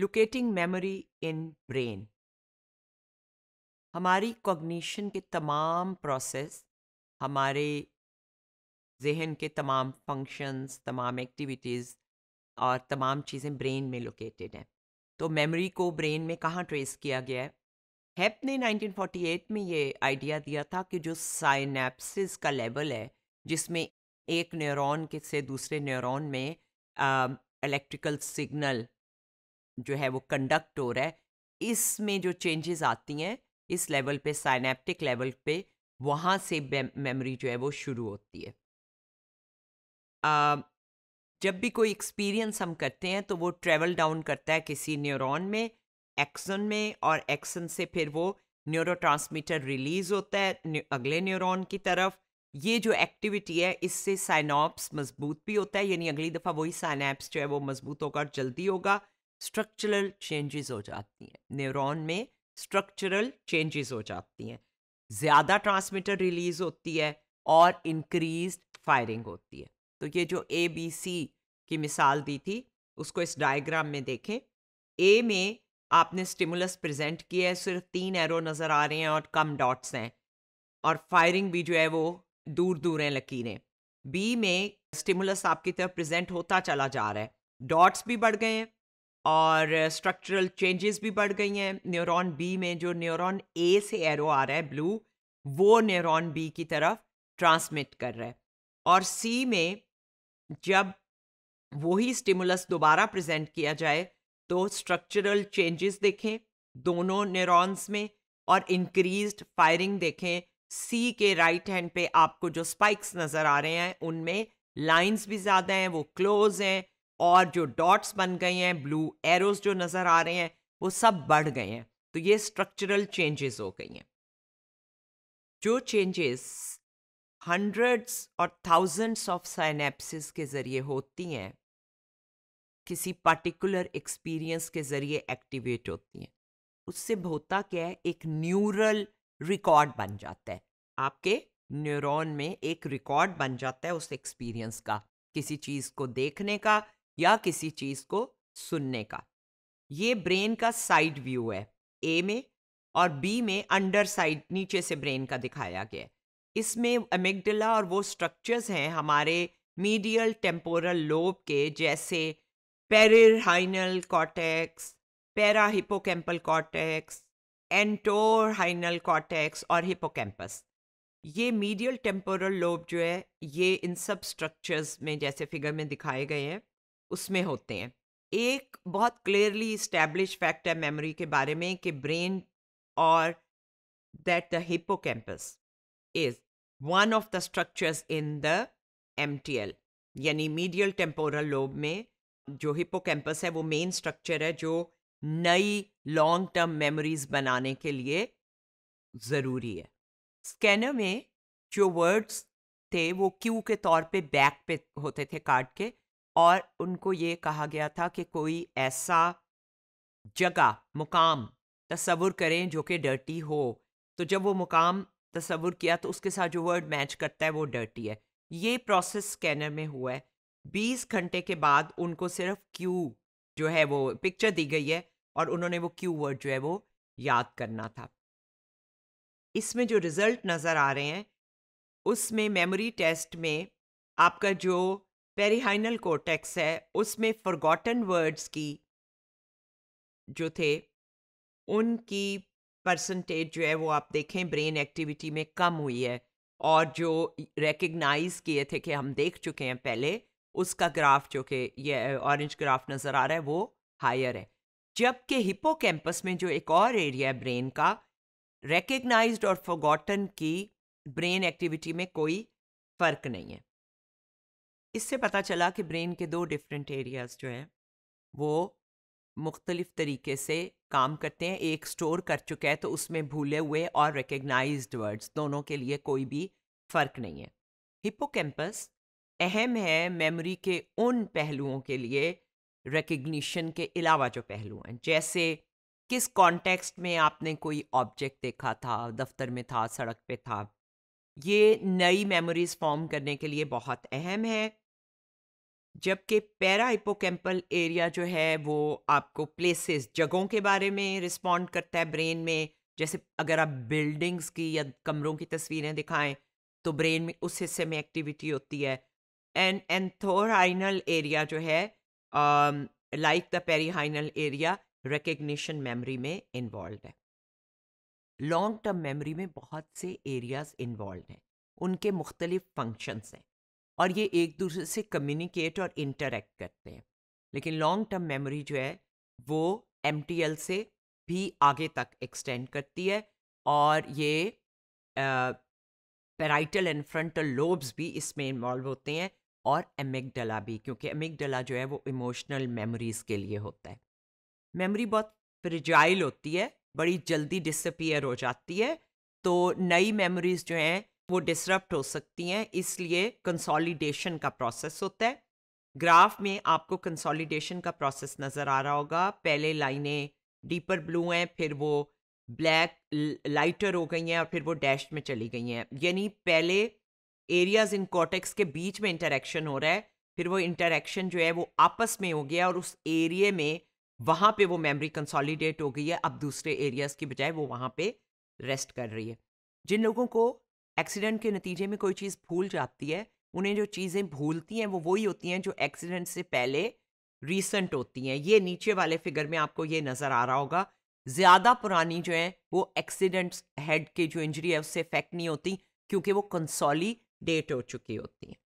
locating memory in brain हमारी cognition के तमाम प्रोसेस हमारे जहन के तमाम फंक्शंस तमाम एक्टिविटीज़ और तमाम चीज़ें ब्रेन में लोकेटेड हैं तो मेमोरी को ब्रेन में कहाँ ट्रेस किया गया है हैप ने 1948 में ये आइडिया दिया था कि जो साइनेप्सिस का लेवल है जिसमें एक न्यूरॉन के से दूसरे न्यूरॉन में इलेक्ट्रिकल सिग्नल जो है वो कंडक्ट हो रहा है इसमें जो चेंजेस आती हैं इस लेवल पे साइनेप्टिक लेवल पे वहाँ से मेमोरी जो है वो शुरू होती है आ, जब भी कोई एक्सपीरियंस हम करते हैं तो वो ट्रेवल डाउन करता है किसी न्यूरॉन में एक्सन में और एक्सन से फिर वो न्यूरोट्रांसमीटर रिलीज होता है अगले न्यूरॉन की तरफ ये जो एक्टिविटी है इससे साइनॉप्स मजबूत भी होता है यानी अगली दफ़ा वही साइनैप्स जो है वो मजबूत होगा और जल्दी होगा स्ट्रक्चरल चेंजेस हो जाती हैं न्यूरॉन में स्ट्रक्चरल चेंजेस हो जाती हैं ज़्यादा ट्रांसमीटर रिलीज होती है और इंक्रीज फायरिंग होती है तो ये जो ए बी सी की मिसाल दी थी उसको इस डायग्राम में देखें ए में आपने स्टिमुलस प्रेजेंट किया है सिर्फ तीन एरो नज़र आ रहे हैं और कम डॉट्स हैं और फायरिंग भी जो है वो दूर दूर हैं लकीरें बी में स्टिमुलस आपकी तरफ प्रेजेंट होता चला जा रहा है डॉट्स भी बढ़ गए हैं और स्ट्रक्चरल चेंजेस भी बढ़ गई हैं न्यूरॉन बी में जो न्यूरॉन ए से एरो आ रहा है ब्लू वो न्यूरॉन बी की तरफ ट्रांसमिट कर रहा है और सी में जब वही स्टिमुलस दोबारा प्रेजेंट किया जाए तो स्ट्रक्चरल चेंजेस देखें दोनों न्यूरॉन्स में और इंक्रीज्ड फायरिंग देखें सी के राइट हैंड पे आपको जो स्पाइक्स नज़र आ रहे हैं उनमें लाइंस भी ज़्यादा हैं वो क्लोज हैं और जो डॉट्स बन गए हैं ब्लू एरोज जो नज़र आ रहे हैं वो सब बढ़ गए हैं तो ये स्ट्रक्चरल चेंजेस हो गई हैं जो चेंजेस हंड्रेड्स और थाउजेंड्स ऑफ साइनेप्सिस के ज़रिए होती हैं किसी पार्टिकुलर एक्सपीरियंस के ज़रिए एक्टिवेट होती हैं उससे होता क्या है एक न्यूरल रिकॉर्ड बन जाता है आपके न्यूरॉन में एक रिकॉर्ड बन जाता है उस एक्सपीरियंस का किसी चीज़ को देखने का या किसी चीज़ को सुनने का ये ब्रेन का साइड व्यू है ए में और बी में अंडर साइड नीचे से ब्रेन का दिखाया गया है इसमें अमिगडला और वो स्ट्रक्चर्स हैं हमारे मीडियल टेम्पोरल लोब के जैसे perirhinal cortex para hippocampal cortex entorhinal cortex और हिपोकैम्पस ये मीडियल टेम्पोरल लोब जो है ये इन सब स्ट्रक्चर्स में जैसे फिगर में दिखाए गए हैं उसमें होते हैं एक बहुत क्लियरली इस्टेब्लिश फैक्ट है मेमोरी के बारे में कि ब्रेन और that the hippocampus is one of the structures in the M T L यानी मीडियल टेम्पोरल लोब में जो हिपोकैम्पस है वो मेन स्ट्रक्चर है जो नई लॉन्ग टर्म मेमोरीज बनाने के लिए ज़रूरी है स्कैनर में जो वर्ड्स थे वो क्यू के तौर पे बैक पे होते थे कार्ड के और उनको ये कहा गया था कि कोई ऐसा जगह मुकाम तस्वुर करें जो कि डर्टी हो तो जब वो मुकाम तस्वुर किया तो उसके साथ जो वर्ड मैच करता है वो डर्टी है ये प्रोसेस स्कैनर में हुआ है बीस घंटे के बाद उनको सिर्फ क्यू जो है वो पिक्चर दी गई है और उन्होंने वो क्यू वर्ड जो है वो याद करना था इसमें जो रिज़ल्ट नज़र आ रहे हैं उसमें मेमोरी टेस्ट में आपका जो पेरिहाइनल कोटेक्स है उसमें फॉरगॉटन वर्ड्स की जो थे उनकी परसेंटेज जो है वो आप देखें ब्रेन एक्टिविटी में कम हुई है और जो रेकग्नाइज किए थे कि हम देख चुके हैं पहले उसका ग्राफ जो कि ये ऑरेंज ग्राफ नज़र आ रहा है वो हायर है जबकि हिपो कैंपस में जो एक और एरिया है ब्रेन का रेकग्नाइज और फॉरगॉटन की ब्रेन एक्टिविटी में कोई फ़र्क नहीं है इससे पता चला कि ब्रेन के दो डिफरेंट एरियाज जो हैं वो मुख्तलिफ तरीके से काम करते हैं एक स्टोर कर चुका है तो उसमें भूले हुए और रिकग्नाइज वर्ड्स दोनों के लिए कोई भी फ़र्क नहीं है हिपोकैम्पस अहम है मेमोरी के उन पहलुओं के लिए रिकग्निशन के अलावा जो पहलू हैं जैसे किस कॉन्टेक्स्ट में आपने कोई ऑब्जेक्ट देखा था दफ्तर में था सड़क पे था ये नई मेमोरीज फॉर्म करने के लिए बहुत अहम है जबकि पैरा हिपोकैम्पल एरिया जो है वो आपको प्लेसेस जगहों के बारे में रिस्पॉन्ड करता है ब्रेन में जैसे अगर आप बिल्डिंग्स की या कमरों की तस्वीरें दिखाएं तो ब्रेन में उस हिस्से में एक्टिविटी होती है एंड एंथोराइनल एरिया जो है like the perirhinal area recognition memory में इन्वॉल्व है लॉन्ग टर्म मेमोरी में बहुत से एरियाज इन्वॉल्व हैं उनके मुख्तलिफ फंक्शंस हैं और ये एक दूसरे से कम्युनिकेट और इंटरेक्ट करते हैं लेकिन लॉन्ग टर्म मेमोरी जो है वो एम से भी आगे तक एक्सटेंड करती है और ये पेराइटल एंड फ्रंटल लोब्स भी इसमें इन्वॉल्व होते हैं और एमिकडला भी क्योंकि एमिकडला जो है वो इमोशनल मेमोरीज के लिए होता है मेमोरी बहुत फ्रिजाइल होती है बड़ी जल्दी डिसअपियर हो जाती है तो नई मेमोरीज जो हैं वो डिसरप्ट हो सकती हैं इसलिए कंसोलिडेशन का प्रोसेस होता है ग्राफ में आपको कंसोलिडेशन का प्रोसेस नज़र आ रहा होगा पहले लाइनें डीपर ब्लू हैं फिर वो ब्लैक लाइटर हो गई हैं और फिर वो डैश में चली गई हैं यानी पहले एरियाज इन कॉटेक्स के बीच में इंटरेक्शन हो रहा है फिर वो इंटरेक्शन जो है वो आपस में हो गया और उस एरिए में वहाँ पे वो मेमोरी कंसोलिडेट हो गई है अब दूसरे एरियाज की बजाय वो वहाँ पे रेस्ट कर रही है जिन लोगों को एक्सीडेंट के नतीजे में कोई चीज़ भूल जाती है उन्हें जो चीज़ें भूलती हैं वो वही होती हैं जो एक्सीडेंट से पहले रीसेंट होती हैं ये नीचे वाले फिगर में आपको ये नज़र आ रहा होगा ज़्यादा पुरानी जो है वो एक्सीडेंट्स हेड के जो इंजरी है उससे इफेक्ट नहीं होती क्योंकि वो कंसोली डेट हो चुकी होती हैं